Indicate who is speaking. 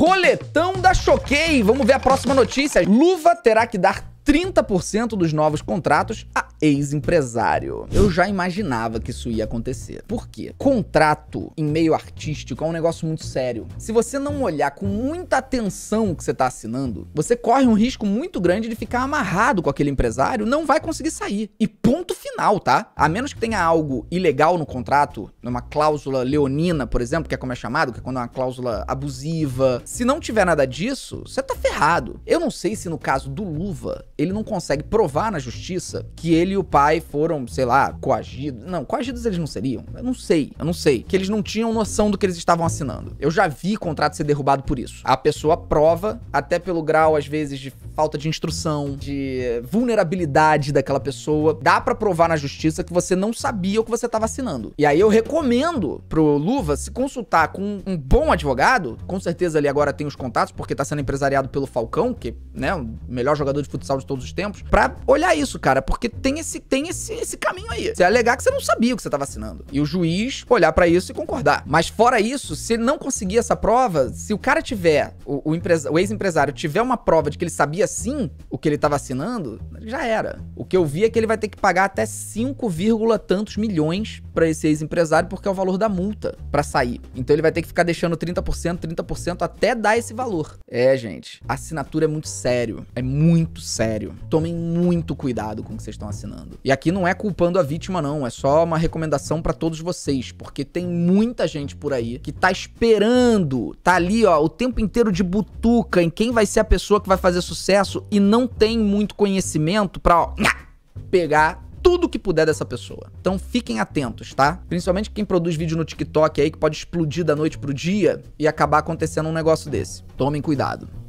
Speaker 1: roletão da Choquei. Vamos ver a próxima notícia. Luva terá que dar 30% dos novos contratos a ex-empresário. Eu já imaginava que isso ia acontecer. Por quê? Contrato em meio artístico é um negócio muito sério. Se você não olhar com muita atenção o que você está assinando, você corre um risco muito grande de ficar amarrado com aquele empresário, não vai conseguir sair. E ponto final, tá? A menos que tenha algo ilegal no contrato, numa cláusula leonina, por exemplo, que é como é chamado, que é quando é uma cláusula abusiva. Se não tiver nada disso, você tá ferrado. Eu não sei se no caso do Luva, ele não consegue provar na justiça que ele ele e o pai foram, sei lá, coagidos. Não, coagidos eles não seriam. Eu não sei, eu não sei. Que eles não tinham noção do que eles estavam assinando. Eu já vi contrato ser derrubado por isso. A pessoa prova, até pelo grau, às vezes, de falta de instrução, de vulnerabilidade daquela pessoa. Dá para provar na justiça que você não sabia o que você estava assinando. E aí eu recomendo pro Luva se consultar com um bom advogado. Com certeza ele agora tem os contatos, porque tá sendo empresariado pelo Falcão, que, né, o melhor jogador de futsal de todos os tempos, pra olhar isso, cara, porque tem esse, tem esse, esse caminho aí. Você alegar que você não sabia o que você estava vacinando. E o juiz olhar para isso e concordar. Mas fora isso, se não conseguir essa prova, se o cara tiver, o, o, o ex-empresário tiver uma prova de que ele sabia sim o que ele estava vacinando, já era. O que eu vi é que ele vai ter que pagar até 5, tantos milhões para esse ex-empresário, porque é o valor da multa para sair. Então ele vai ter que ficar deixando 30%, 30% até dar esse valor. É, gente, assinatura é muito sério. É muito sério. Tomem muito cuidado com o que vocês estão assinando. E aqui não é culpando a vítima, não. É só uma recomendação para todos vocês, porque tem muita gente por aí que tá esperando, tá ali, ó, o tempo inteiro de butuca em quem vai ser a pessoa que vai fazer sucesso e não tem muito conhecimento pra, ó pegar tudo que puder dessa pessoa. Então fiquem atentos, tá? Principalmente quem produz vídeo no TikTok aí que pode explodir da noite pro dia e acabar acontecendo um negócio desse. Tomem cuidado.